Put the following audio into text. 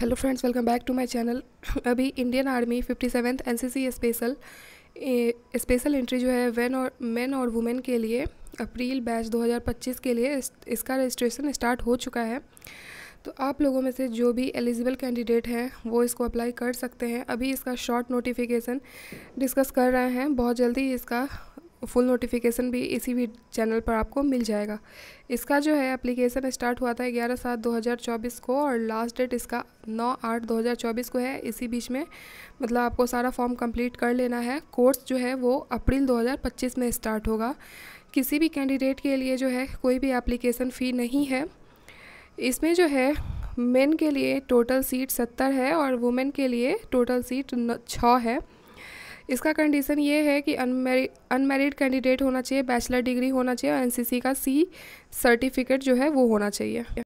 hello friends welcome back to my channel अभी Indian army fifty seventh an special special entry जो है when और main और women के लिए अप्रैल बैच 2025 के लिए इस, इसका रजिस्ट्रेशन स्टार्ट हो चुका है तो आप लोगों में से जो भी एलिजिबल कैंडिडेट हैं वो इसको अप्लाई कर सकते हैं अभी इसका शॉर्ट नोटिफिकेशन डिस्कस कर रहे हैं बहुत जल्दी इसका फुल नोटिफिकेशन भी इसी भी चैनल पर आपको मिल जाएगा इसका जो है एप्लीकेशन स्टार्ट हुआ था ग्यारह सात दो हज़ार चौबीस को और लास्ट डेट इसका नौ आठ दो हज़ार चौबीस को है इसी बीच में मतलब आपको सारा फॉर्म कंप्लीट कर लेना है कोर्स जो है वो अप्रैल दो हज़ार पच्चीस में स्टार्ट होगा किसी भी कैंडिडेट के लिए जो है कोई भी एप्लीकेशन फ़ी नहीं है इसमें जो है मेन के लिए टोटल सीट सत्तर है और वुमेन के लिए टोटल सीट छः है इसका कंडीशन ये है कि अनमेरिड कैंडिडेट होना चाहिए बैचलर डिग्री होना चाहिए और एनसीसी का सी सर्टिफिकेट जो है वो होना चाहिए